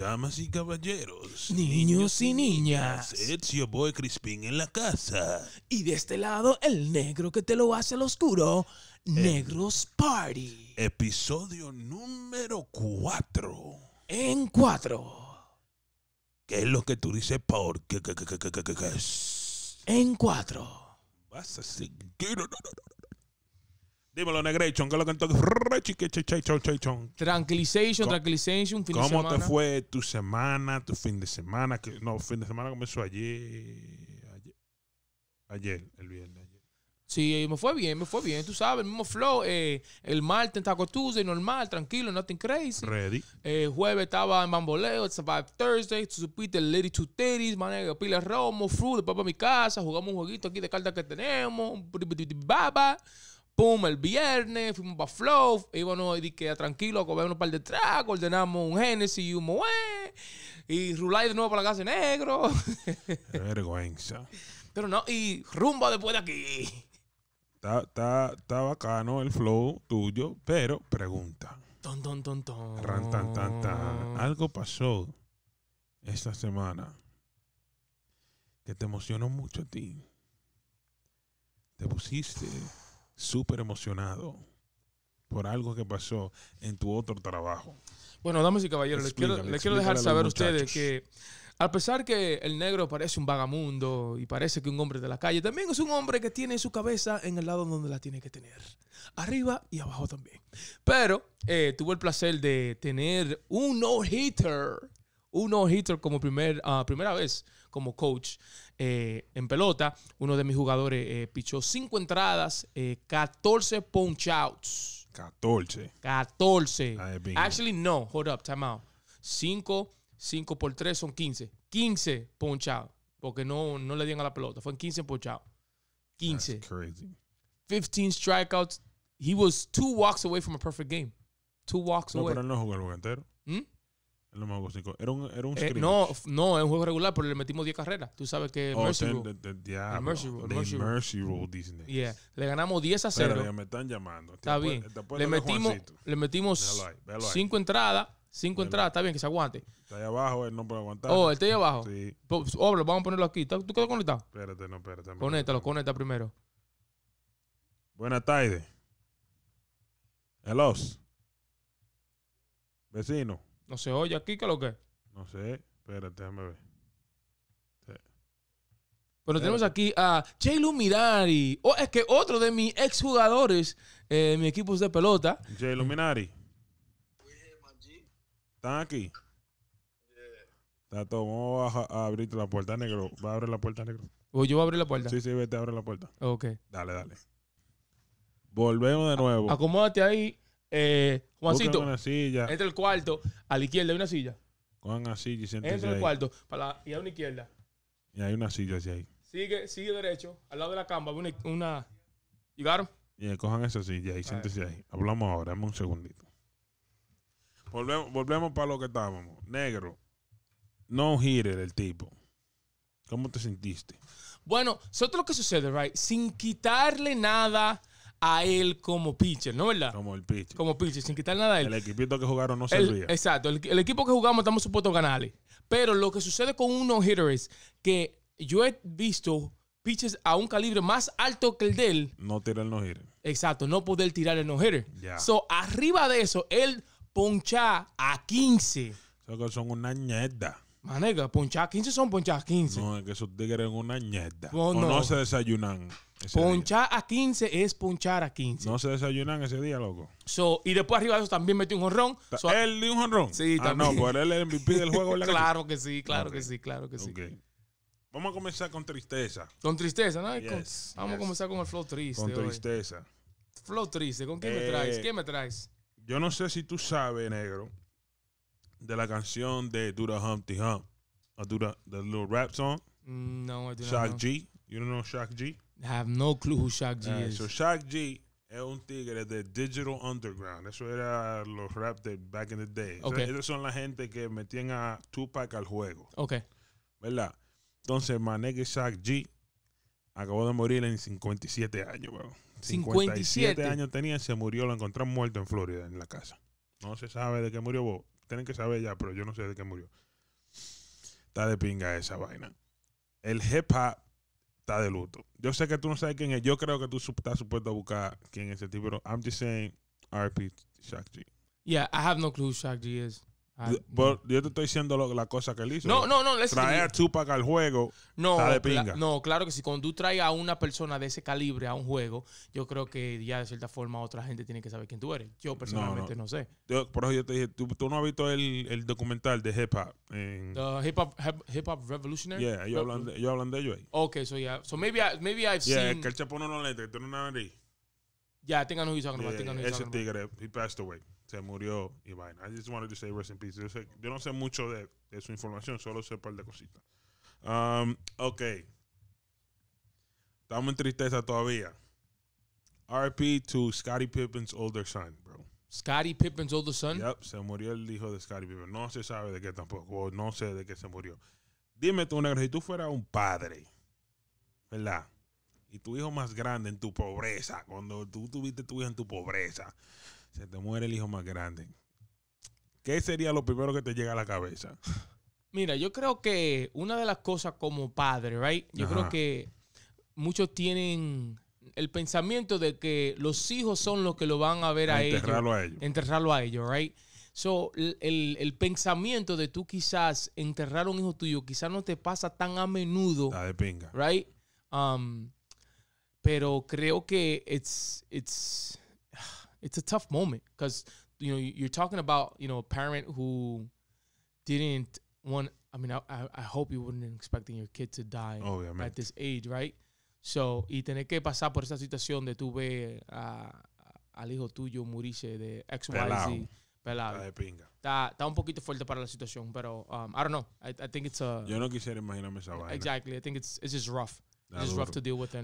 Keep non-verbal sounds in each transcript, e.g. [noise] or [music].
Damas y caballeros, niños y niñas, it's your boy Crispin en la casa. Y de este lado, el negro que te lo hace al oscuro, eh, Negros Party. Episodio número 4. En 4. ¿Qué es lo que tú dices, por qué? En 4. Vas a seguir. No, no, no, Dímelo, Negration, que lo que entonces. Tranquilization, tranquilization, fin de semana. ¿Cómo te fue tu semana, tu fin de semana? no, fin de semana comenzó ayer. Ayer, el viernes. Ayer. Sí, eh, me fue bien, me fue bien. Tú sabes, el mismo flow. Eh, el martes en Taco Tuesday, normal, tranquilo, nothing crazy. Ready. Eh, jueves estaba en Bamboleo, it's about Thursday. Tú supiste Lady Two Titties, manega, pila romo, fruit, papá para mi casa. Jugamos un jueguito aquí de cartas que tenemos. Baba el viernes, fuimos para Flow, íbamos y que tranquilo, comemos un par de tragos, ordenamos un Genesis y un Moe. y Rulay de nuevo para la casa negro. [laughs] vergüenza. Pero no, y rumba después de aquí. Está, bacano el flow tuyo, pero pregunta. Ton, ton, ton, ton. Ran, tan, tan, tan. Algo pasó esta semana que te emocionó mucho a ti. Te pusiste súper emocionado por algo que pasó en tu otro trabajo. Bueno, damas y caballeros, les quiero, dejar saber a ustedes que a pesar que el negro parece un vagamundo y parece que un hombre de la calle, también es un hombre que tiene su cabeza en el lado donde la tiene que tener. Arriba y abajo también. Pero eh, tuve el placer de tener un no-hitter. Un no-hitter como primer, ah, primera vez como coach eh, en pelota. Uno de mis jugadores eh, pichó cinco entradas, 14 eh, punch outs. 14. 14. Actually, no. Hold up, time out. 5, 5 por 3 son 15. 15 punch outs. Porque no, no le dieron a la pelota. Fue en 15 punch outs. 15. 15 strikeouts. He was two walks away from a perfect game. Two walks no, away. Pero no jugó el juego entero. ¿Mm? no Era un, era un eh, no, no, es un juego regular, pero le metimos 10 carreras. Tú sabes que Mercy, Rule, the, Mercy Rule. Mercy Mercy Le ganamos 10 a 0. Pero me están llamando. Está bien. Le metimos, le metimos 5 entradas. 5 entradas, está bien que se aguante. Está ahí abajo, él no puede aguantar. Oh, él está ahí abajo. Sí. Pues, Oblo, vamos a ponerlo aquí. ¿Tú quedas conectado? Espérate, no, espérate. Conéctalo, conecta primero. Buenas tardes. Hello. Vecino. ¿No se oye aquí? ¿Qué lo que? No sé. Espérate, déjame ver. Pero tenemos aquí a J. Luminari. Oh, es que otro de mis exjugadores, eh, mi equipos de pelota. J. Luminari. ¿Están aquí? está todo vamos a, abrir la puerta, negro. Va a abrir la puerta, negro. ¿O oh, yo voy a abrir la puerta? Sí, sí, vete, abre la puerta. Ok. Dale, dale. Volvemos de nuevo. acomódate ahí. Eh, Juancito, una silla. el cuarto, a la izquierda hay una silla. Cojan Entra el cuarto y a una izquierda. Y hay una silla así ahí. Sigue, sigue derecho, al lado de la cama, una... Em? Y cojan esa silla y siéntese ahí. Hablamos ahora, dame un segundito. Volvemos, para lo que estábamos. Negro, no gire el tipo. ¿Cómo te sentiste? Bueno, eso es lo que sucede, right? Sin quitarle nada a él como pitcher, ¿no verdad? Como el pitcher. Como pitcher, sin quitar nada a él. El equipito que jugaron no servía. exacto, el, equipo que jugamos estamos supuestos a ganarle. Pero lo que sucede con un no-hitter es que yo he visto pitches a un calibre más alto que el de él. No tirar el no-hitter. Exacto, no poder tirar el no-hitter. Ya. So, arriba de eso, él poncha a 15. son una ñerda. Manega, poncha a 15 son poncha a 15. No, es que esos tigres son una ñerda. no se desayunan ponchar a 15 es ponchar a 15. No se desayunan ese día, loco. So, y después arriba de eso también metió un honrón ¿Él dio un honrón? Sí, ah, también. no, pues él es el MVP del juego. claro que sí, claro que sí, claro que sí. Vamos a comenzar con tristeza. Con tristeza, ¿no? vamos a comenzar con el flow triste. Con tristeza. Flow triste, ¿con quién me traes? Eh, ¿Qué me traes? Yo no sé si tú sabes, negro, de la canción de Dura Humpty Hump. Dura, the little rap song. Mm, no, I do Shock G. You don't know Shock G? I have no clue who Shock G is. So G es un tigre de Digital Underground. Eso era los rap de back in the day. son la gente que metían a Tupac al juego. Ok. ¿Verdad? Entonces, Manegue Shaq G acabó de morir en 57 años, 57, años tenía, se murió, lo encontraron muerto en Florida, en la casa. No se sabe de qué murió, Tienen que saber ya, pero yo no sé de qué murió. Está de pinga esa vaina. El hip hop de luto. Yo sé que tú no sabes quién es. Yo creo que tú estás supuesto a buscar quién es ese tipo. Pero I'm just saying, RP Shaq G. Yeah, I have no clue who Shaq G is yo te estoy diciendo la cosa que él hizo. No, no, no. Traer a Tupac al juego no, está de pinga. no, claro que si cuando tú traes a una persona de ese calibre a un juego, yo creo que ya de cierta forma otra gente tiene que saber quién tú eres. Yo personalmente no, sé. por eso yo te dije, tú, no has visto el, el, documental de hip hop. En... hip hop, hip hop Revolutionary. Yeah, ellos hablan de, ellos de ahí. Ok, so yeah. So maybe, I, maybe I've seen. Yeah, que el chapón no lo lee, que tiene una nariz. Yeah, I think I Ese tigre, he passed away se murió y I just wanted to say rest in peace. Yo, no sé mucho de, su información, solo sé un par de cositas. Um, ok. Estamos en tristeza todavía. RP to Scottie Pippen's older son, bro. Scottie Pippen's older son? Yep, se murió el hijo de Scottie Pippen. No se sabe de qué tampoco, o no sé de qué se murió. Dime tú, negro, si tú fueras un padre, ¿verdad? Y tu hijo más grande en tu pobreza, cuando tú tuviste tu hijo en tu pobreza se te muere el hijo más grande, ¿qué sería lo primero que te llega a la cabeza? Mira, yo creo que una de las cosas como padre, right? Yo creo que muchos tienen el pensamiento de que los hijos son los que lo van a ver a, ellos. enterrarlo a ellos. Enterrarlo a ellos, right? So, el, pensamiento de tú quizás enterrar a un hijo tuyo, quizás no te pasa tan a menudo. La de pinga. Right? Um, pero creo que it's, it's, it's a tough moment because you know you're talking about you know a parent who didn't want. I mean, I I hope you wouldn't expecting your kid to die oh, at this age, right? So y tener que pasar por esa situación de tu ve a, al hijo tuyo morirse de X Y Z. pelado. Y Z. Pelado. De pinga. Está, está un poquito fuerte para la situación, pero um, I don't know. I, I think it's a. Yo no quisiera imaginarme esa vaina. Exactly. I think it's it's just rough.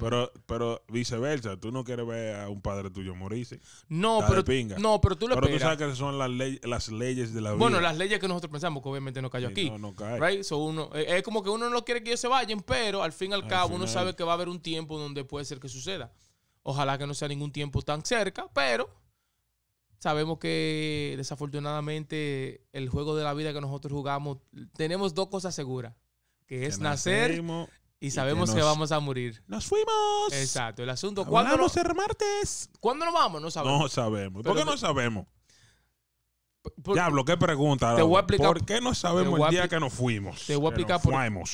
pero, pero viceversa, tú no quieres ver a un padre tuyo morirse. No, pero, no pero tú lo Pero tú sabes que son las, leyes las leyes de la vida. Bueno, las leyes que nosotros pensamos, que obviamente no cayó aquí. no, cae. So, uno, eh, es como que uno no quiere que ellos se vayan, pero al fin y al, cabo uno sabe que va a haber un tiempo donde puede ser que suceda. Ojalá que no sea ningún tiempo tan cerca, pero sabemos que desafortunadamente el juego de la vida que nosotros jugamos, tenemos dos cosas seguras, que es nacer y sabemos que, vamos a morir. ¡Nos fuimos! Exacto, el asunto. ¿Cuándo vamos no... el martes? ¿Cuándo nos vamos? No sabemos. No sabemos. ¿Por qué no sabemos? Diablo, qué pregunta. Te voy a explicar... ¿Por qué no sabemos el día que nos fuimos? Te voy a explicar por qué.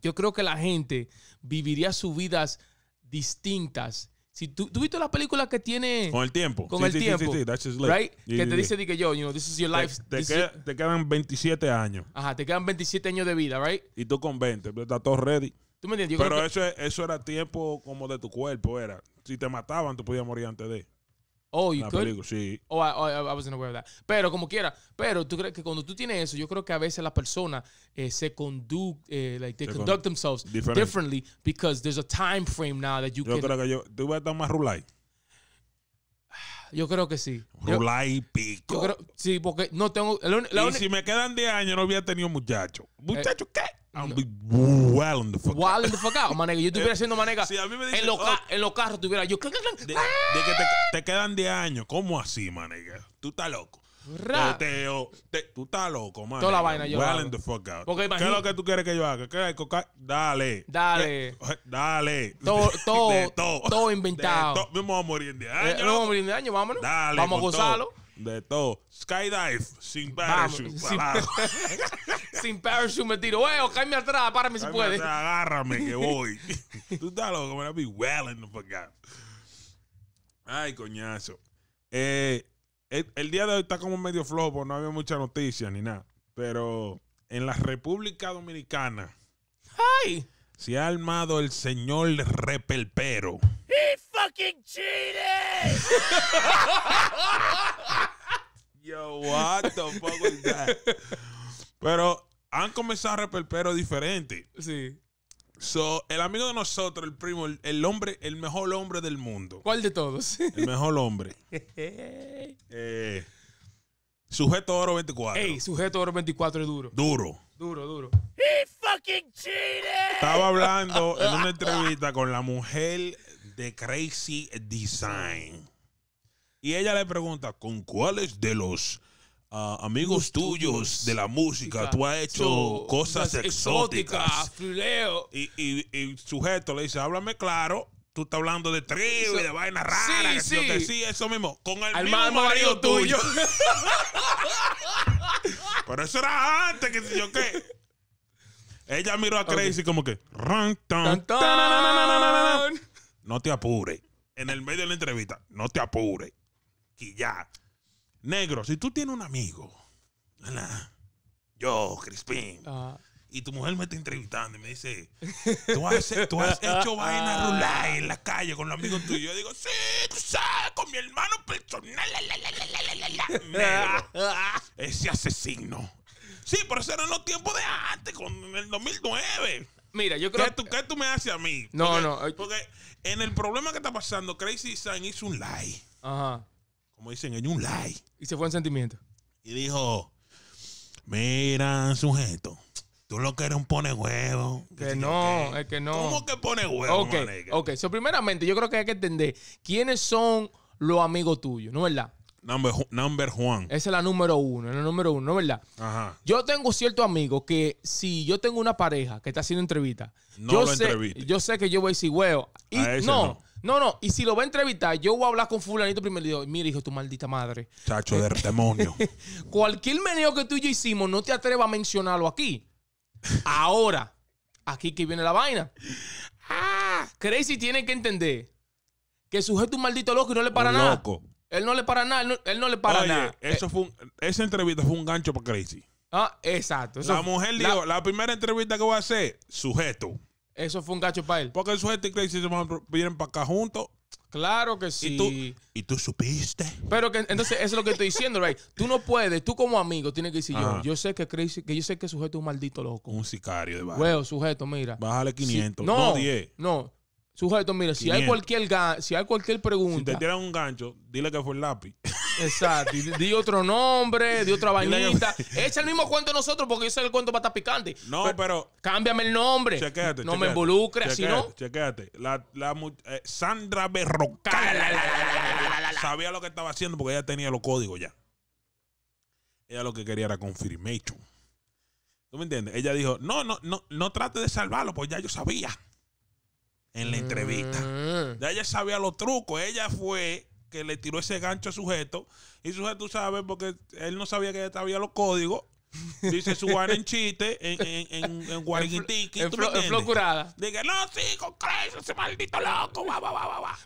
Yo creo que la gente viviría sus vidas distintas si tú, viste las películas que tiene. Con el tiempo. Con sí, el sí, tiempo. Sí, that's just right? que te dice que yo, you know, this is your life. Te, quedan 27 años. Ajá, te quedan 27 años de vida, right? Y tú con 20, pero estás todo ready. ¿Tú me entiendes? Yo pero eso, eso era tiempo como de tu cuerpo, era. Si te mataban, tú podías morir antes de. Oh, you ah, could? sí. Oh, I, wasn't aware of that. Pero como quiera, pero tú crees que cuando tú tienes eso, yo creo que a veces las personas eh, eh, se conduct, like they conduct themselves differently because there's a time frame now that you yo Creo que yo tú vas a estar más rulay. Yo creo que sí. Rulay pico. Yo creo, sí, porque no tengo. y si me quedan 10 años no había tenido muchacho. Eh, ¿Muchacho qué? I'm be wilding the fuck out. Wilding the fuck out, manega. Yo estuviera eh, haciendo manega. Si a mí me dicen, en, los oh, en los carros tuviera yo. de, de, que te, te quedan 10 años. ¿Cómo así, manega? Tú estás loco. Teo, oh, te, tú estás loco, manega. Toda la vaina yo. Wilding the fuck out. Porque ¿Qué es lo que tú quieres que yo haga? ¿Qué hay coca? Dale. Dale. Eh, dale. [laughs] Todo, todo, todo inventado. No vamos a morir en 10 eh, años. No vamos a morir en 10 años, vámonos. Dale. Vamos a gozarlo. Todo. De todo. Skydive, sin parachute. sin, [laughs] sin, parachute me tiro. o cállame atrás, párame si puedes. Agárrame que [laughs] voy. Tú estás loco, me voy well en the fuck Ay, coñazo. Eh, el, día de hoy está como medio flojo no había mucha noticia ni nada. Pero en la República Dominicana. ¡Ay! Se ha armado el señor Repelpero fucking [laughs] Yo, what the fuck Pero han comenzado a repelpero diferente. Sí. So, el amigo de nosotros, el primo, el, hombre, el mejor hombre del mundo. ¿Cuál de todos? [laughs] el mejor hombre. [laughs] Eh, sujeto oro 24. Ey, sujeto oro 24 es duro. Duro. Duro, duro. He fucking cheated. Estaba hablando en una entrevista con la mujer de Crazy Design. Y ella le pregunta, ¿con cuáles de los ah, amigos tuyos, de la música tú has hecho cosas exóticas? exóticas y, y, sujeto le dice, háblame claro, tú estás hablando de trío y de vaina rara. yo te sí. eso mismo. Con el Al marido, tuyo. [laughs] Pero eso era antes, que yo qué. Ella miró a Crazy como que no te apures. En el medio de la entrevista, no te apures. Y ya. Negro, si tú tienes un amigo, yo, Crispín, y tu mujer me está entrevistando y me dice, tú has, hecho vaina rular en la calle con los amigos tuyos. Yo digo, sí, tú sabes, con mi hermano personal. La, ese asesino. Sí, pero eso era en los tiempos de antes, con, el 2009. Mira, yo creo ¿Qué tú, me haces a mí? No, no. Porque en el problema que está pasando, Crazy Sun hizo un like Ajá. Como dicen, en un like Y se fue en sentimiento. Y dijo: Mira, sujeto. Tú lo que eres un pone huevo. Que no, es que no. ¿Cómo que pone huevo? Ok, ok. primeramente, yo creo que hay que entender quiénes son los amigos tuyos, ¿no es verdad? Number, Juan. Esa es la número uno, la número uno, ¿no es verdad? Ajá. Yo tengo cierto amigo que si yo tengo una pareja que está haciendo entrevista, no yo, lo sé, yo sé que yo voy a decir, huevo. Y no, no. No, y si lo va a entrevistar, yo voy a hablar con fulanito primero y digo, mira, hijo, tu maldita madre. Chacho de demonio. [laughs] Cualquier meneo que tú y yo hicimos, no te atrevas a mencionarlo aquí. Ahora, aquí que viene la vaina. Ah, Crazy tiene que entender que sujeto un maldito loco y no le para nada. Él no le para nada, él no, le para nada. Eso eh, fue esa entrevista fue un gancho para Crazy. Ah, exacto. la mujer dijo, la, primera entrevista que voy a hacer, sujeto. Eso fue un gancho para él. Porque el sujeto y Crazy se van, a vienen para acá juntos. Claro que sí. ¿Y tú, supiste. Pero que entonces eso es lo que estoy diciendo, right? Tú no puedes, tú como amigo tienes que decir yo. Yo sé que Crazy, que yo sé que sujeto es un maldito loco. Un sicario de barrio. sujeto, mira. Bájale 500, no, no 10. No, Sujeto, mire, si hay, cualquier si hay cualquier pregunta. Si te tiran un gancho, dile que fue el lápiz. [laughs] Exacto. Di, otro nombre, di otra vainita. Echa el mismo cuento nosotros porque yo sé el cuento para estar picante. No, pero, Cámbiame el nombre. No me involucre, no. Chequéate. La, eh, Sandra Berrocal. sabía lo que estaba haciendo porque ella tenía los códigos ya. Ella lo que quería era confirmation. ¿Tú me entiendes? Ella dijo: No, no, no, no trate de salvarlo, Porque ya yo sabía en la entrevista. Mm. Ya ella sabía los trucos. Ella fue que le tiró ese gancho a sujeto. Y sujeto sabes porque él no sabía que ella sabía los códigos. Dice su en chiste, en, en, en, en En, flocurada. Dice, no, sí, con Crazy, ese maldito loco.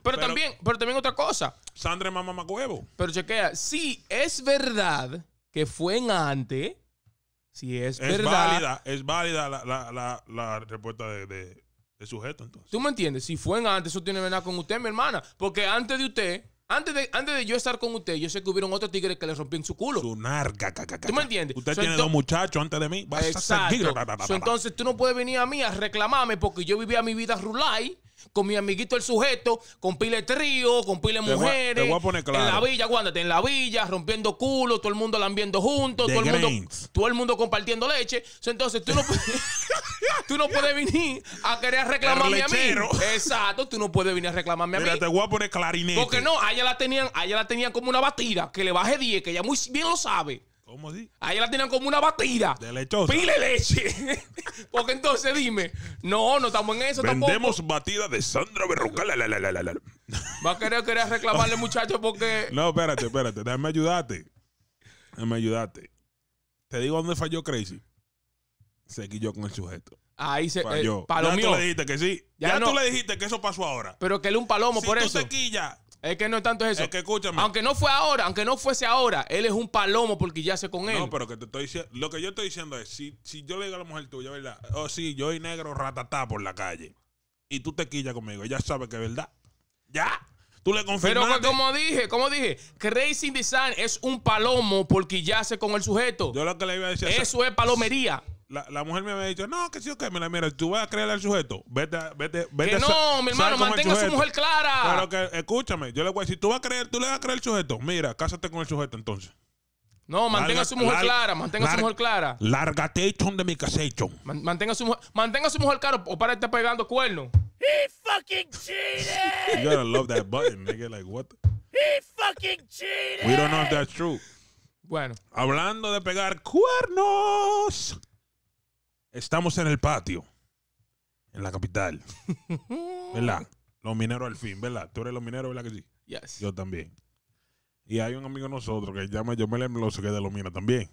Pero, también, pero también otra cosa. Sandra es mamá huevo. Pero chequea, si es verdad que fue en antes. Si es, es Válida, es válida la, respuesta de, el sujeto, entonces. ¿Tú me entiendes? Si fue antes, eso tiene nada con usted, mi hermana. Porque antes de usted, antes de, antes de yo estar con usted, yo sé que hubieron otros tigres que le rompían su culo. Su narca, caca, caca. ¿Tú me entiendes? Usted tiene dos muchachos antes de mí. exacto. entonces tú no puedes venir a mí a reclamarme porque yo vivía mi vida rulay con mi amiguito el sujeto, con pile trío, con pile mujeres. voy a, poner claro. En la villa, aguántate, en la villa, rompiendo culo, todo el mundo lambiendo juntos, todo el, mundo, todo el, mundo, compartiendo leche. entonces tú no [laughs] puedes. Tú no puedes venir a querer reclamarme a mí. Exacto, tú no puedes venir a reclamarme a mí. Mira, te voy a poner clarinete. Porque no, a ella la tenían, la tenían como una batida, que le baje 10, que ella muy bien lo sabe. ¿Cómo así? ella la tenían como una batida. De lechosa. Pile leche. [laughs] Porque entonces dime, no, no estamos en eso Vendemos batidas batida de Sandra Berrucal. Va a querer, querer reclamarle, muchacho, porque. [laughs] No, espérate, espérate. Déjame ayudarte. Déjame ayudarte. Te digo dónde falló Crazy seguí con el sujeto. Ahí se eh, Ya tú le dijiste que sí. Ya, tú le dijiste que eso pasó ahora. Pero que él un palomo si por tú eso. Te quilla, es que no es tanto eso. Es que escúchame. Aunque no fue ahora, aunque no fuese ahora, él es un palomo porque ya se con él. No, pero que te estoy diciendo, lo que yo estoy diciendo es, si, si yo le digo a la mujer tuya, ¿verdad? O oh, yo y negro ratatá por la calle. Y tú te quillas conmigo, Ella sabe que es verdad. Ya. Tú le confirmas. Pero como dije, como dije, Crazy Design es un palomo porque ya se con el sujeto. Yo lo que le iba a decir. Eso es palomería. La, la, mujer me había dicho, no, que sí, que okay, mira, tú vas a creer al sujeto. Vete, vete, vete. Que no, mi hermano, mantenga a su mujer clara. Pero que, escúchame, yo le voy a decir, tú vas a creer, tú le vas a creer al sujeto. Mira, cásate con el sujeto entonces. No, mantenga a su mujer clara, mantenga a su mujer clara. Lárgate de mi casecho. mantenga, a su mujer, mantenga su mujer clara o para estar pegando cuernos. He fucking cheated. [laughs] you gotta love that button, nigga. Like, what? He fucking cheated. We don't know if that's true. Bueno. Hablando de pegar cuernos. Estamos en el patio, en la capital. [laughs] ¿Verdad? Los mineros al fin, ¿verdad? Tú eres los mineros, ¿verdad que sí? Yes. Yo también. Y hay un amigo de nosotros que llama yo me que es de los mineros también.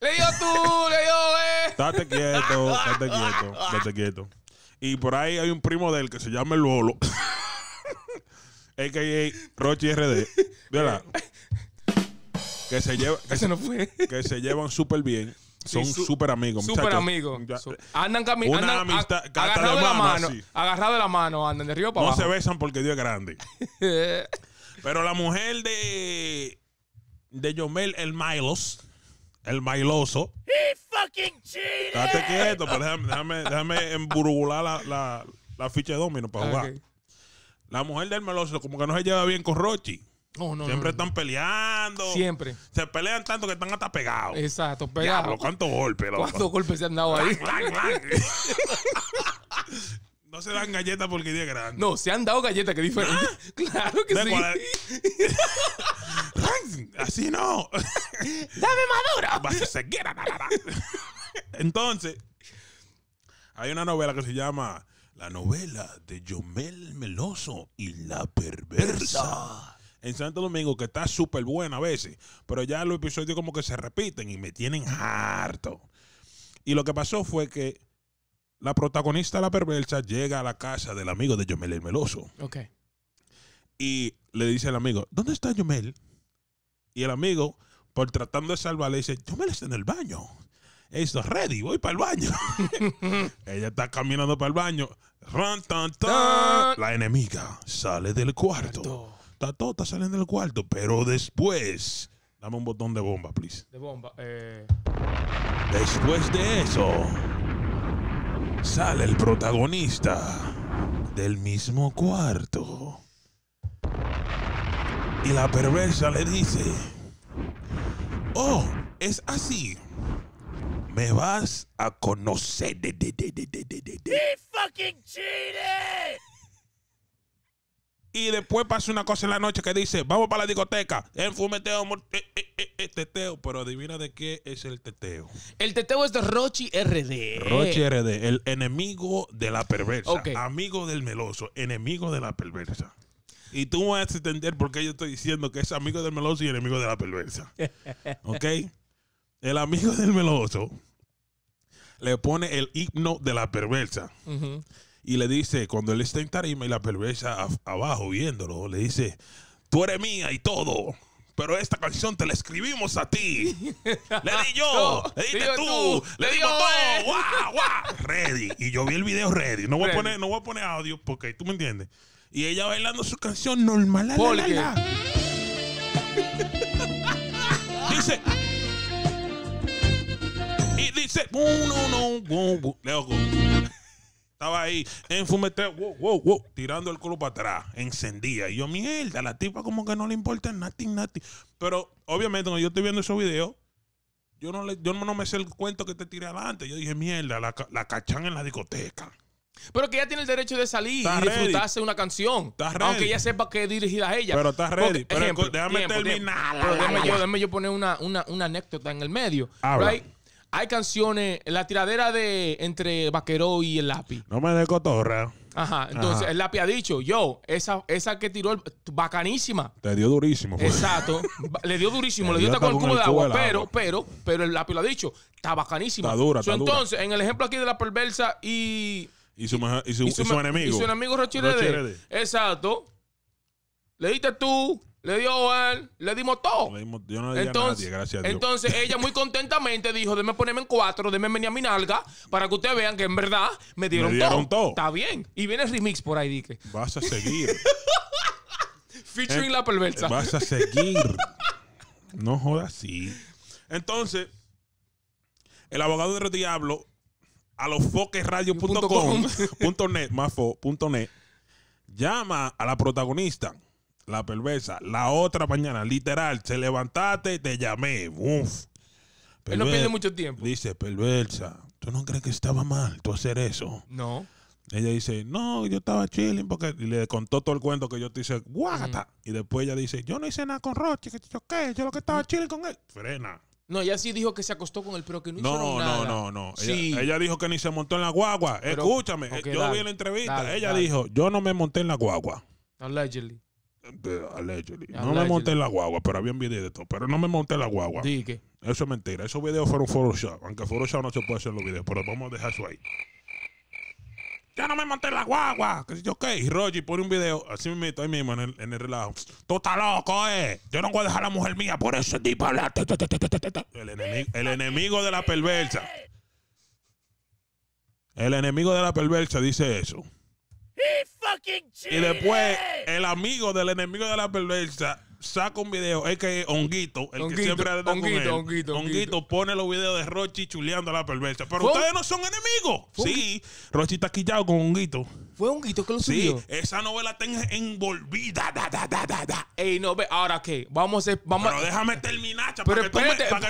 ¡Le dio tú! ¡Le dio, eh! Estate quieto, estate quieto, estate quieto. Y por ahí hay un primo de él que se llama El AKA [laughs] Rochi RD. ¿Verdad? [laughs] que se lleva. Que se, Que se llevan súper bien son súper sí, amigos. Súper amigos. Andan caminando. Una amistad. Agarrado de, la mano. de la mano, andan de río para no abajo. No se besan porque Dios es grande. [laughs] Pero la mujer de. De Yomel, el Milos. El mailoso. He fucking cheated. quieto, pero déjame, déjame, emburgular la, la, la, ficha de domino para ah, jugar. La mujer del mailoso, como que no se lleva bien con Rochi. Siempre están peleando. Siempre. Se pelean tanto que están hasta pegados. Exacto, pegados. ¿cuántos golpes? ¿Cuántos golpes se han dado ahí? [laughs] no se dan galletas porque día grande. No, se han dado galletas que diferente. ¿Ah? [laughs] Claro que sí. [laughs] Así no. Dame madura. Entonces, hay una novela que se llama La novela de Yomel Meloso y la perversa en Santo Domingo que está súper buena a veces, pero ya los episodios como que se repiten y me tienen harto. Y lo que pasó fue que la protagonista, la perversa, llega a la casa del amigo de Yomel el Meloso. Ok. Y le dice al amigo, ¿dónde está Yomel? Y el amigo, por tratando de salvarle, dice, Yomel está en el baño. Esto ready, voy para el baño. [laughs] Ella está caminando para el baño. La enemiga sale del cuarto. Tota salen del cuarto, pero después. Dame un botón de bomba, please. De bomba. Eh... Después de eso, sale el protagonista del mismo cuarto. Y la perversa le dice, oh, es así. Me vas a conocer. de fucking cheated! y después pasa una cosa en la noche que dice, vamos para la discoteca, enfumeteo, eh, eh, eh, teteo, pero adivina de qué es el teteo. El teteo es de Rochi RD. Rochi RD, el enemigo de la perversa, amigo del meloso, enemigo de la perversa. Y tú vas a entender por qué yo estoy diciendo que es amigo del meloso y enemigo de la perversa. [laughs] ¿Ok? El amigo del meloso le pone el himno de la perversa y le dice, cuando él está en tarima y la perversa abajo viéndolo, le dice, tú eres mía y todo. Pero esta canción te la escribimos a ti. [laughs] Le di yo, le di tú, tú, le dimos todo. ¡Guau, guau! Ready. Y yo vi el video ready. No voy, A, poner, no voy a poner audio porque tú me entiendes. Y ella bailando su canción normal. La, [laughs] dice. Y dice. No, no, no, no, no estaba ahí en fumete, wow, wow, wow, tirando el culo para atrás, encendía. Y yo, mierda, la tipa como que no le importa nothing, nothing. Pero obviamente, cuando yo estoy viendo esos videos, yo no, le, no me sé el cuento que te tiré adelante. Yo dije, mierda, la, la cachan en la discoteca. Pero que ella tiene el derecho de salir y disfrutarse una canción. Aunque ella sepa que dirigida a ella. Pero está ready. déjame terminar. déjame, yo, yo, poner una, anécdota en el medio. Right? hay canciones, la tiradera de entre Vaqueró y el lápiz. No me de cotorra. Ajá, entonces el lápiz ha dicho, yo, esa, esa que tiró, bacanísima. Te dio durísimo. Pues. Exacto, [laughs] le dio durísimo, le dio, hasta con el culo de agua, pero, pero, pero el lápiz lo ha dicho, está bacanísima. Está dura, so, Entonces, en el ejemplo aquí de la perversa y... Y su, y, su, y su, enemigo. Y su enemigo Rochirede. Exacto. Le diste tú, le dio él, le dimos todo. yo no le di entonces, a nadie, gracias a Dios. Entonces ella muy contentamente dijo, déme ponerme en cuatro, déme venir a mi nalga, para que ustedes vean que en verdad me dieron, me dieron todo. Está bien. Y viene el remix por ahí, dije. Vas a seguir. [laughs] Featuring la perversa. Vas a seguir. no jodas así. Entonces, el abogado de diablo a los foquesradio.com.net, más mafo, punto net, llama a la protagonista la perversa. La otra mañana, literal, Se levantaste, Y te llamé. Uf. Él no pierde mucho tiempo. Dice, perversa, ¿tú no crees que estaba mal tú hacer eso? No. Ella dice, no, yo estaba chilling porque y le contó todo el cuento que yo te hice, guata Y después ella dice, yo no hice nada con Roche, que yo qué, yo lo que estaba chilling con él. Frena. No, ella sí dijo que se acostó con él, pero que no, no nada. No, no, no. Sí. Ella, dijo que ni se montó en la guagua. Escúchame, yo vi la entrevista. ella dijo, yo no me monté en la guagua. Allegedly. Allegedly. No me monté en la guagua, pero había un video de todo. Pero no me monté la guagua. Eso es mentira. Esos videos fueron Photoshop. Aunque Photoshop no se puede hacer los videos, pero vamos a dejar eso ahí. Ya no me monté en la guagua. Que si yo Y Roger pone un video, así me meto ahí mismo en el, en relajo. Tú estás loco, eh. Yo no voy a dejar a la mujer mía por eso El enemigo, el enemigo de la perversa. El enemigo de la perversa dice eso. Y después, el amigo del enemigo de la perversa saca un video, es que Honguito, el que siempre ha con él, Honguito pone los videos de Rochi chuleando a la perversa. Pero ustedes no son enemigos. Sí, Rochi está quitado con Honguito. Fue Honguito que lo subió. Sí, esa novela está envolvida. Ey, no, ve, ahora qué. Vamos a. Vamos Pero déjame terminar, para, que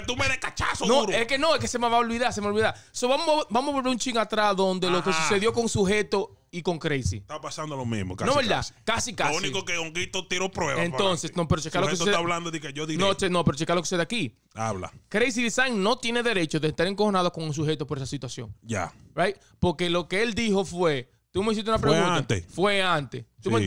tú me, des cachazo, No, es que no, es que se me va a olvidar, se me olvida. So, vamos, vamos a volver un ching atrás donde lo que sucedió con sujeto y con Crazy. Está pasando lo mismo, casi. No, ¿verdad? Casi, casi. casi. Lo único que Honguito tiró pruebas. Entonces, no, pero checa lo que sucede. está hablando de que yo diré. No, no, pero checa lo que usted aquí. Habla. Crazy Design no tiene derecho de estar encojonado con un sujeto por esa situación. Ya. Right? Porque lo que él dijo fue, tú me hiciste una pregunta. Fue antes. Fue antes. ¿Tú me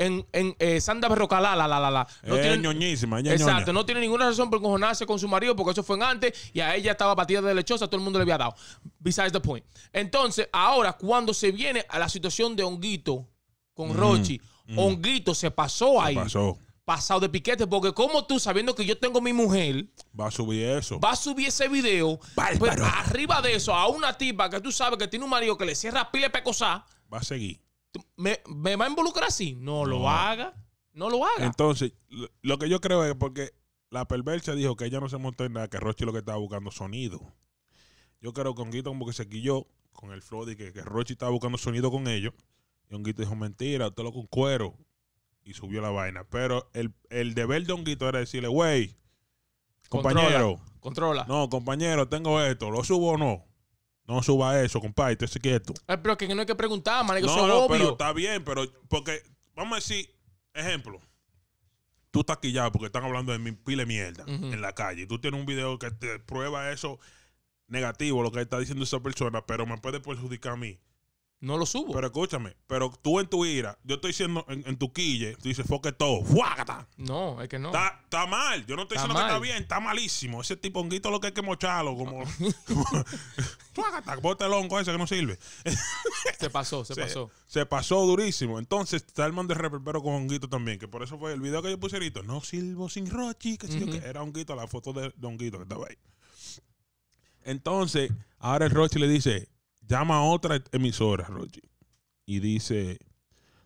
en, en eh, Sandra Berrocalá, la, la, la, la. No tiene, ñoñísima, Exacto, no tiene ninguna razón por conjonarse con su marido, porque eso fue en antes, y a ella estaba batida de lechosa, todo el mundo le había dado. Besides the point. Entonces, ahora, cuando se viene a la situación de Honguito con mm, Rochi, mm. Honguito se pasó ahí. pasó. Pasado de piquete, porque como tú, sabiendo que yo tengo mi mujer, va a subir eso. Va a subir ese video. pero pues, arriba de eso, a una tipa que tú sabes que tiene un marido que le cierra pile pecosá. Va a seguir ¿Me, va a involucrar así? No, lo haga. No lo haga. Entonces, lo que yo creo es porque la perversa dijo que ella no se montó en nada, que Rochi lo que estaba buscando sonido. Yo creo que Honguito como que se guilló con el flow de que, que Rochi estaba buscando sonido con ellos. Y Honguito dijo, mentira, todo lo con cuero. Y subió la vaina. Pero el, deber de Honguito era decirle, güey, compañero. Controla, controla. No, compañero, tengo esto, ¿lo subo o no? No suba eso, compadre, te quieto. Ay, pero que no hay que preguntar, man, no, no, pero está bien, pero porque, vamos a decir, ejemplo, tú estás ya porque están hablando de mi pile mierda en la calle. Tú tienes un video que te prueba eso negativo, lo que está diciendo esa persona, pero me puede perjudicar a mí. No lo subo. Pero escúchame, pero tú en tu ira, yo estoy diciendo en, tu quille, tú dices, foque todo, No, es que no. Está, mal, yo no estoy diciendo que está bien, está malísimo. Ese tipo es lo que hay que mocharlo, como. Ah. [laughs] Fuágata, Bote este el hongo ese que no sirve. [laughs] se pasó, se, pasó. Se pasó durísimo. Entonces está el man de reverbero con honguito también, que por eso fue el video que yo puse No sirvo sin Rochi, que, era honguito, la foto de, don honguito que estaba ahí. Entonces, ahora el Rochi le dice, llama a otra emisora, Roger. y dice,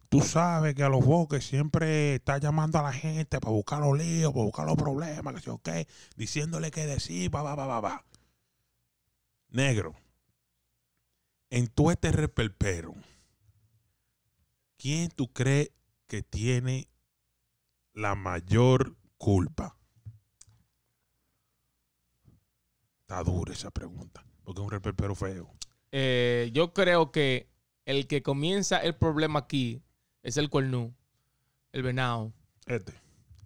tú sabes que a los bosques siempre está llamando a la gente para buscar los líos, para buscar los problemas, que yo qué, diciéndole qué decir, va, va, va, va, va. Negro, en tu este repelpero, ¿quién tú crees que tiene la mayor culpa? Está dura esa pregunta, porque es un repelpero feo eh, yo creo que el que comienza el problema aquí es el cuerno, el venado. Este.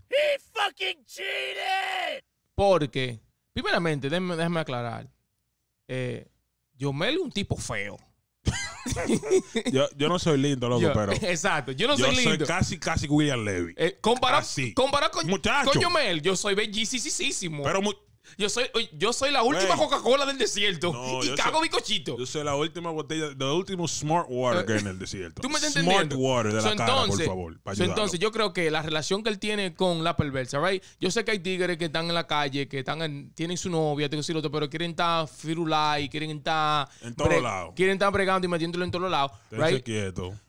He fucking cheated! Porque, primeramente, déjame, aclarar. Eh, Yomel es un tipo feo. [laughs] yo, yo, no soy lindo, loco, pero. [laughs] Exacto, yo no soy lindo. Yo soy casi, casi William Levy. Eh, comparado, con, Muchacho. yo soy bellísimo. Pero, yo soy, yo soy la última Coca-Cola del desierto y cago mi cochito. Yo soy la última botella, el último smart water que hay en el desierto. ¿Tú me smart water de la por favor. entonces, yo creo que la relación que él tiene con la perversa, right? Yo sé que hay tigres que están en la calle, que están tienen su novia, tengo otro, pero quieren estar y quieren estar. En todos lados. Quieren estar bregando y metiéndolo en todos lados. Right?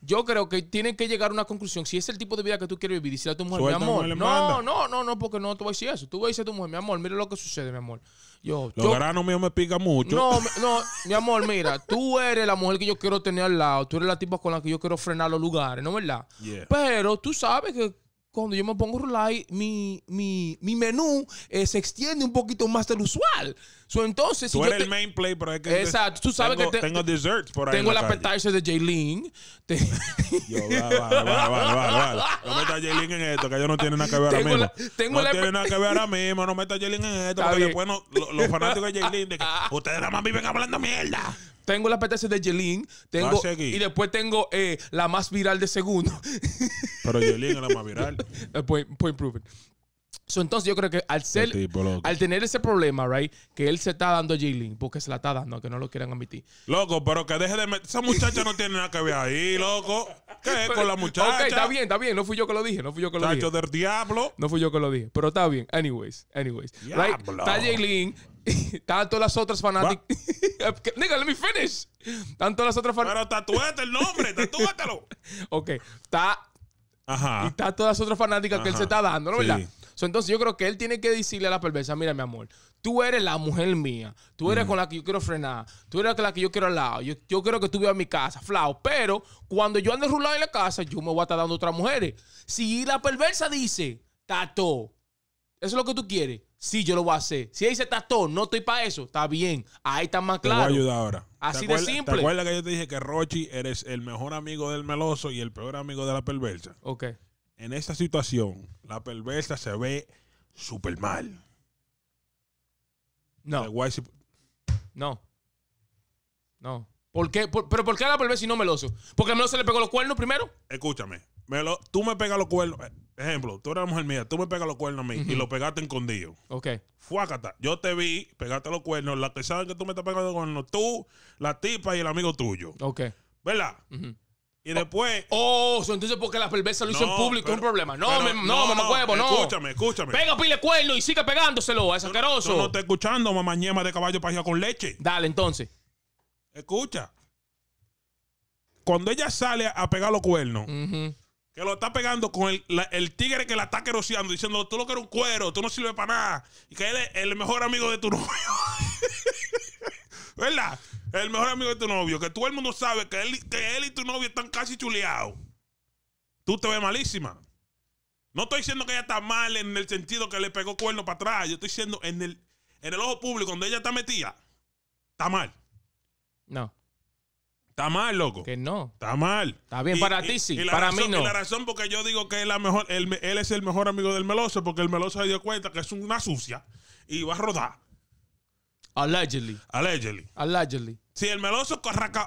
Yo creo que tienen que llegar a una conclusión. Si es el tipo de vida que tú quieres vivir, si a tu mujer, mi amor. No, no, no, no, porque no tú vas a decir eso. Tú vas a decir a tu mujer, mi amor, mira lo que sucede mi amor. Yo, Los yo, granos míos me pican mucho. No, no, mi amor, mira, tú eres la mujer que yo quiero tener al lado. Tú eres la tipa con la que yo quiero frenar los lugares, ¿no es verdad? Pero tú sabes que cuando yo me pongo Rulay, mi, mi, mi menú eh, se extiende un poquito más del usual. So, entonces, tú eres yo el main play, pero es que. Exacto, tú sabes tengo, que. tengo desserts por ahí. Tengo la appetizer de Jaylin. yo, va, va, va, va, va, No meta Jaylin en esto, que ellos no tiene nada que ver ahora mismo. La, tengo no la... tiene nada que ver ahora mismo, no meta Jaylin en esto, porque después los, fanáticos de [laughs] Jaylin, de que ustedes nada más viven hablando mierda tengo la apetece de Jelin, tengo y después tengo eh, la más viral de segundo. [laughs] Pero Jelin es la más viral. Eh, point, point proven. So, entonces yo creo que al ser, al tener ese problema, right, que él se está dando a Jilin, porque se la está dando, que no lo quieran admitir. Loco, pero que deje de meter. Esa muchacha no tiene nada que ver ahí, loco. ¿Qué es con la muchacha? Ok, está bien, está bien. No fui yo que lo dije, no fui yo que lo Chacho dije. del diablo. No fui yo que lo dije, pero está bien. Anyways, anyways. Está Jelin, [laughs] Tanto todas las otras fanáticas. [laughs] Nigga, let me finish. Tanto las otras fanáticas. Pero tatúate el nombre, [laughs] tatúatelo. ok, está. Ajá. Y está todas las otras fanáticas que él se está dando, ¿no verdad? So, entonces yo creo que él tiene que decirle a la perversa: Mira, mi amor, tú eres la mujer mía. Tú eres mm. con la que yo quiero frenar. Tú eres con la que yo quiero al lado. Yo, quiero que tú a mi casa, flao. Pero cuando yo ando rulado en la casa, yo me voy a estar dando otras mujeres. Si la perversa dice, Tato, eso es lo que tú quieres sí, yo lo voy a hacer. Si ahí se todo, no estoy para eso, está bien. Ahí está más claro. Te voy a ayudar ahora. Así de simple. ¿Te que yo te dije que Rochi eres el mejor amigo del meloso y el peor amigo de la perversa? Ok. En esta situación, la perversa se ve súper mal. No. No. No. ¿Por qué? ¿Pero por qué la perversa y no meloso? ¿Porque el meloso le pegó los cuernos primero? Escúchame. Melo, tú me pegas los cuernos. Ejemplo, tú eres la mujer mía, tú me pegas los cuernos a mí y lo pegaste escondido. Ok. Fuácata, yo te vi, pegaste los cuernos, la saben que tú me estás pegando cuernos, tú, la tipa y el amigo tuyo. Ok. ¿Verdad? Y después. Oh, oh entonces porque la perversa lo hizo en público es un problema. No, no, mamá huevo, no. Escúchame, escúchame. Pega pile cuerno y sigue pegándoselo, es asqueroso. no estoy escuchando, mamá ñema de caballo pajía con leche. Dale, entonces. Escucha. Cuando ella sale a pegar los cuernos, que lo está pegando con el, tigre que la está queroseando, diciendo, tú lo que eres un cuero, tú no sirves para nada, y que él es el mejor amigo de tu novio. [laughs] ¿Verdad? El mejor amigo de tu novio, que todo el mundo sabe que él, que él y tu novio están casi chuleados. Tú te ves malísima. No estoy diciendo que ella está mal en el sentido que le pegó cuerno para atrás. Yo estoy diciendo en el, en el ojo público, donde ella está metida, está mal. No. Está mal, loco. Que no. Está mal. Está bien para ti, sí. para mí no. Y la razón porque yo digo que la mejor, él, es el mejor amigo del Meloso, porque el Meloso se dio cuenta que es una sucia y va a rodar. Allegedly. Allegedly. Allegedly. Si el Meloso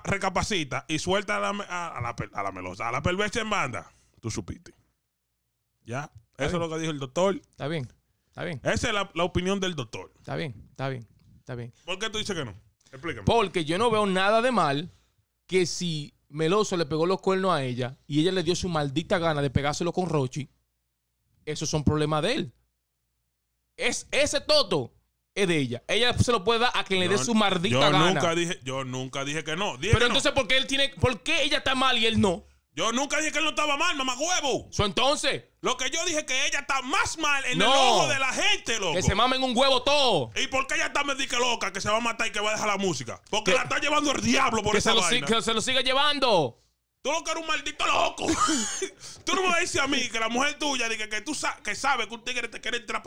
recapacita y suelta a la, Melosa, a la perversa en banda, tú supiste. ¿Ya? Eso es lo que dijo el doctor. Está bien. Está bien. Esa es la, opinión del doctor. Está bien, está bien, está bien. ¿Por qué tú dices que no? Explícame. Porque yo no veo nada de mal que si Meloso le pegó los cuernos a ella y ella le dio su maldita gana de pegárselo con Rochi, esos son problemas de él. Es, ese toto es de ella. Ella se lo puede dar a quien le dé su maldita yo gana. Nunca dije, yo nunca dije que no. Pero entonces, ¿por qué él tiene, por qué ella está mal y él no? Yo nunca dije que él no estaba mal, mamá huevo. ¿So entonces? Lo que yo dije que ella está más mal en el ojo de la gente, loco. Que se en un huevo todo. ¿Y por qué ella está medica loca que se va a matar y que va a dejar la música? Porque la está llevando el diablo por ese esa vaina. que se lo siga llevando. Tú lo que eres un maldito loco. [laughs] tú no me vas a mí que la mujer tuya que, tú que sabes que un tigre te quiere entrar a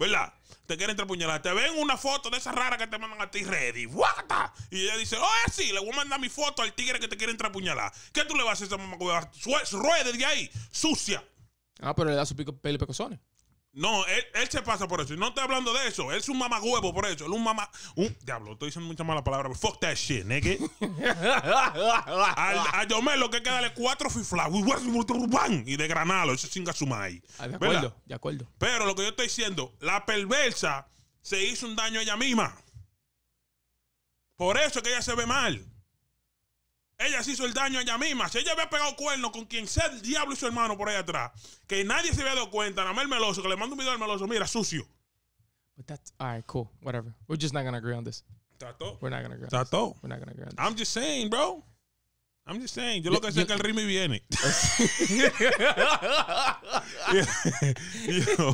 ¿Verdad? Te quieren entrepuñalar. Te ven una foto de esa rara que te mandan a ti ready. ¡Guata! Y ella dice, ¡oh eh, sí, le voy a mandar mi foto al tigre que te quiere entrepuñalar. ¿Qué tú le vas a hacer a esa mamá? Ruede de ahí, sucia. Ah, pero le da su pico, pelo no, él, se pasa por eso. No estoy hablando de eso. Él es un mamagüevo por eso. Él es un mamá. Un... Diablo, estoy diciendo muchas malas palabras. Fuck that shit, nigga. [laughs] a Yomel lo que hay que darle cuatro fiflas. Y de granalo. Eso chinga su maíz. Ah, de acuerdo, de acuerdo. Pero lo que yo estoy diciendo, la perversa se hizo un daño a ella misma. Por eso es que ella se ve mal. Ella se hizo el daño a ella misma. Si ella había pegado cuernos con quien sea el diablo y su hermano por ahí atrás, que nadie se había dado cuenta, nada más el meloso, que le mando un video al meloso, mira, sucio. But that's all right, cool, whatever. We're just not gonna agree on this. Tato. We're not gonna agree. Tato. We're not gonna agree on this. I'm just saying, bro. I'm just saying. Yo lo que sé es que el Rimi viene. [laughs] yo,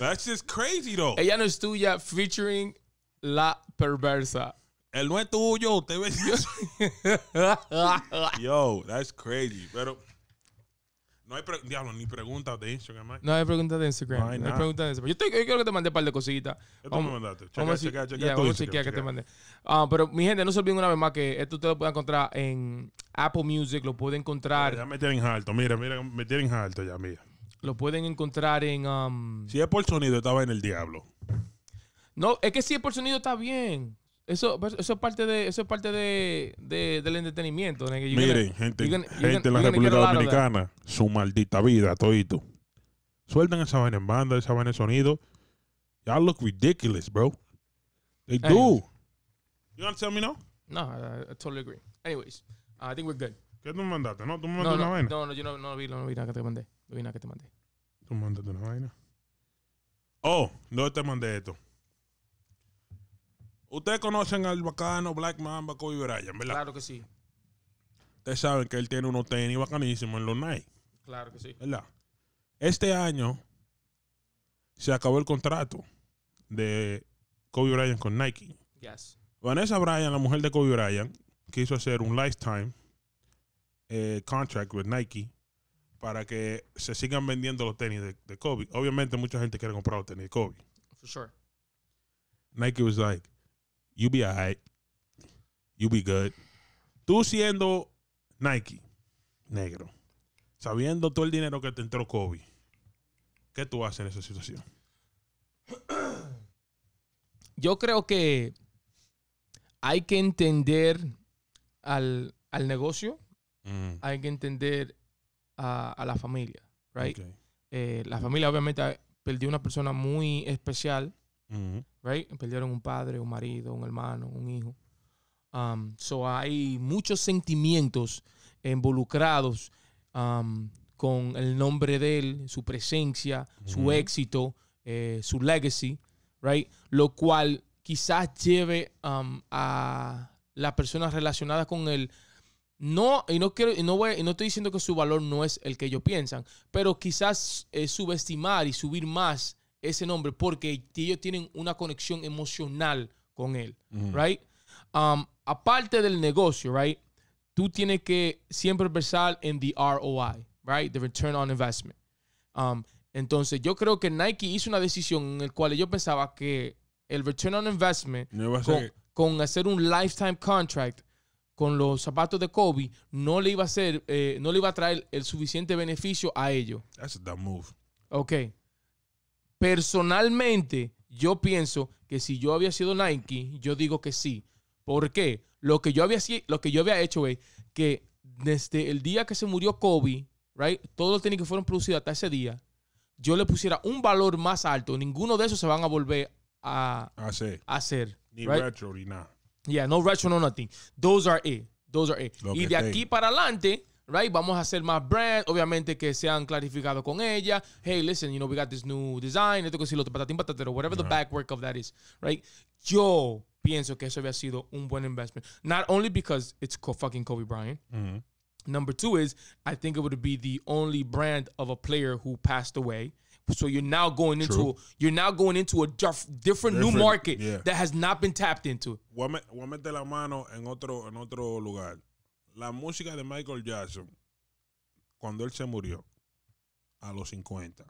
that's just crazy, though. Ella no es tuya featuring La Perversa. El no es tuyo, usted vendió. [laughs] Yo, that's crazy. Pero no hay diablo, ni preguntas de Instagram. No hay preguntas de Instagram. No hay, preguntas de Instagram. Yo, quiero creo que te mandé un par de cositas. Esto me mandaste. Checa, checa, que te mandé. Ah, pero mi gente, no se olviden una vez más que esto ustedes lo pueden encontrar en Apple Music, lo pueden encontrar. Ya me tienen alto, mira, mira, me tienen alto ya, mira. Lo pueden encontrar en. Um, si es por sonido, estaba en el diablo. No, es que si es por sonido está bien. Eso, pues, eso es parte de eso es parte de, de del entretenimiento. Miren, gente, en la República Dominicana, su maldita vida, todito. Sueltan esa vaina en banda, esa vaina en sonido. Y'all look ridiculous, bro. They do. Anyways. You tell me no No, I, totally agree. Anyways, uh, I think we're good. ¿Qué tú me mandaste? ¿No? ¿Tú mandaste no, una vaina? No, yo no, no vi, no vi nada que te mandé. No vi nada que te mandé. ¿Tú me mandaste una vaina? Oh, no te mandé esto. Ustedes conocen al bacano Black Mamba Kobe Bryant, ¿verdad? Claro que sí. Ustedes saben que él tiene unos tenis bacanísimos en los Nike. Claro que sí. ¿Verdad? Este año se acabó el contrato de Kobe Bryant con Nike. Yes. Vanessa Bryant, la mujer de Kobe Bryant, quiso hacer un lifetime eh, contract with Nike para que se sigan vendiendo los tenis de, de Kobe. Obviamente mucha gente quiere comprar los tenis de Kobe. For sure. Nike was like, you be alright. You be good. Tú siendo Nike, negro, sabiendo todo el dinero que te entró Kobe, ¿qué tú haces en esa situación? Yo creo que hay que entender al, negocio, mm. hay que entender a, la familia, right? Eh, la familia obviamente perdió una persona muy especial. Mm right? Perdieron un padre, un marido, un hermano, un hijo. Um, so hay muchos sentimientos involucrados um, con el nombre de él, su presencia, su éxito, eh, su legacy, right? Lo cual quizás lleve um, a las personas relacionadas con él. No, y no quiero, y no, no estoy diciendo que su valor no es el que ellos piensan, pero quizás es eh, subestimar y subir más ese nombre porque ellos tienen una conexión emocional con él, right? Um, aparte del negocio, right? Tú tienes que siempre pensar en the ROI, right? The return on investment. Um, entonces, yo creo que Nike hizo una decisión en la cual yo pensaba que el return on investment con, hacer un lifetime contract con los zapatos de Kobe no le iba a ser, eh, no le iba a traer el suficiente beneficio a ellos. That's a dumb move. Okay. Personalmente, yo pienso que si yo había sido Nike, yo digo que sí. ¿Por qué? Lo que yo había, lo que yo había hecho es que desde el día que se murió Kobe, right, todos los tenis que fueron producidos hasta ese día, yo le pusiera un valor más alto. Ninguno de esos se van a volver a hacer. ni retro ni nada. Yeah, no retro, no nothing. Those are a, Those are a. y de aquí para adelante, right? Vamos a hacer más brand, obviamente que se han clarificado con ella. Hey, listen, you know, we got this new design, esto que sí, lo patatín patatero, whatever the back work of that is, right? Yo pienso que eso había sido un buen investment. Not only because it's co fucking Kobe Bryant. Mm-hmm. Number two is, I think it would be the only brand of a player who passed away. So you're now going into True. you're now going into a different, different, new market yeah. that has not been tapped into. Voy la mano en otro en otro lugar. la música de Michael Jackson, cuando él se murió, a los 50,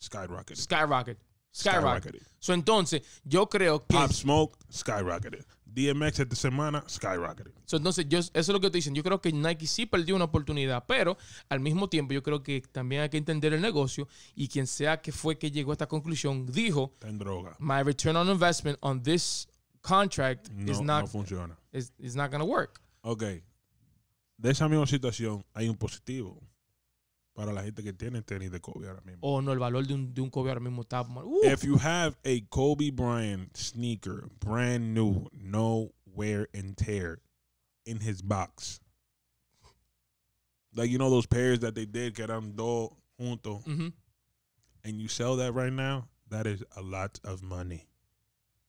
skyrocketed. Skyrocket. Skyrocketed. So, entonces, yo creo que. Pop Smoke, skyrocketed. DMX esta semana, skyrocketed. So, entonces, yo, eso es lo que te dicen. Yo creo que Nike sí perdió una oportunidad, pero al mismo tiempo, yo creo que también hay que entender el negocio y quien sea que fue que llegó a esta conclusión dijo: en droga. My return on investment on this contract is not. funciona. is not going to work. Ok. De esa misma situación hay un positivo para la gente que tiene tenis de Kobe ahora mismo. Oh, no, el valor de un, de un Kobe ahora mismo está... mal uh. If you have a Kobe Bryant sneaker, brand new, no wear and tear, in his box. Like, you know those pairs that they did que eran dos juntos. And you sell that right now, that is a lot of money.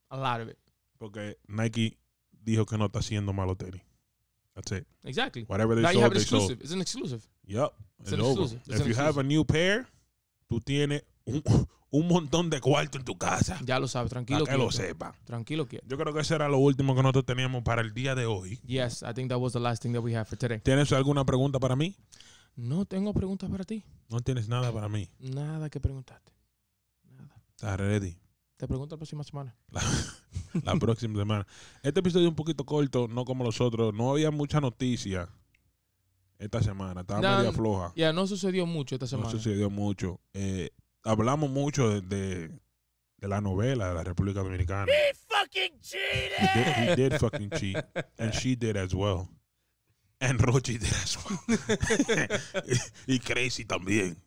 A lot of it. Porque Nike dijo que no está haciendo malo tenis. That's it. Exactly. Whatever they now sold, you have exclusive. Sold. It's an exclusive. Yep. It's, it's over. if you have a new pair, tú tienes un, [laughs] montón de cuarto en tu casa. Ya lo sabes, tranquilo. Para que lo sepa. Tranquilo, quieto. Yo creo que eso era lo último que nosotros teníamos para el día de hoy. Yes, I think that was the last thing that we have for today. ¿Tienes alguna pregunta para mí? No tengo preguntas para ti. No tienes nada para mí. Nada que preguntarte. Nada. ¿Estás ready? Te pregunto la próxima semana. [laughs] La, próxima semana. Este episodio es un poquito corto, no como los otros. No había mucha noticia esta semana. Estaba medio media floja. Ya, no sucedió mucho esta semana. No sucedió mucho. Eh, hablamos mucho de, la novela de la República Dominicana. He fucking cheated! He did, fucking cheat. And she did as well. And Rochi did as well. [laughs] y Crazy también.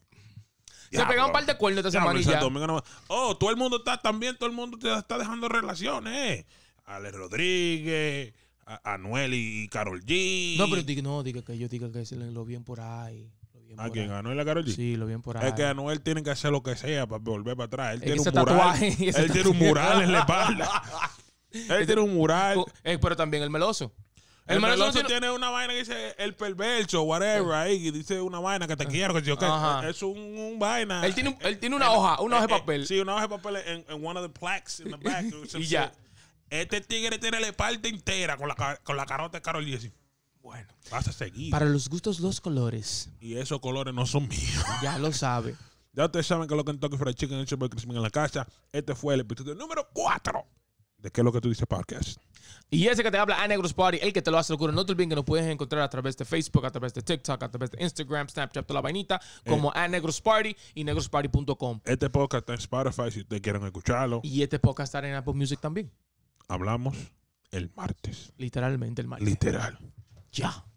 Se pegaba un par de cuernos esta semana. Oh, todo el mundo está también, todo el mundo te está dejando relaciones. Eh. Ale Rodríguez, Anuel y Carol G. No, pero no, diga que yo diga que se lo bien por ahí. ¿A quién? ¿A Anuel y a Karol G? Sí, lo bien por ahí. Es que Anuel tiene que hacer lo que sea para volver para atrás. Él tiene un mural. Tatuaje, él tiene un mural en la espalda. [laughs] él tiene un mural. Eh, pero también el meloso. El, el tiene... una vaina que dice el perverso, whatever, ahí, y dice una vaina que te quiero, que yo es un, vaina. Él tiene, él tiene una hoja, una hoja de eh, eh, papel. sí, una hoja de papel en, en one of the plaques in the back. [laughs] y ya. Este tigre tiene la parte entera con la, con la carota de Carol y dice Bueno, vas a seguir. Para los gustos, los colores. Y esos colores no son míos. [laughs] Ya lo sabe. ya ustedes saben que lo que en Tokyo Fried Chicken, el Crispin en la casa. Este fue el episodio número 4 de ¿Qué es lo que tú dices, Podcast. Y ese que te habla, A Negros Party, el que te lo hace locura. No te olvides que nos puedes encontrar a través de Facebook, a través de TikTok, a través de Instagram, Snapchat, toda la vainita, eh. como A Negros Party y negrosparty.com. Este podcast está en Spotify si ustedes quieren escucharlo. Y este podcast está en Apple Music también. Hablamos el martes. Literalmente el martes. Literal. Ya.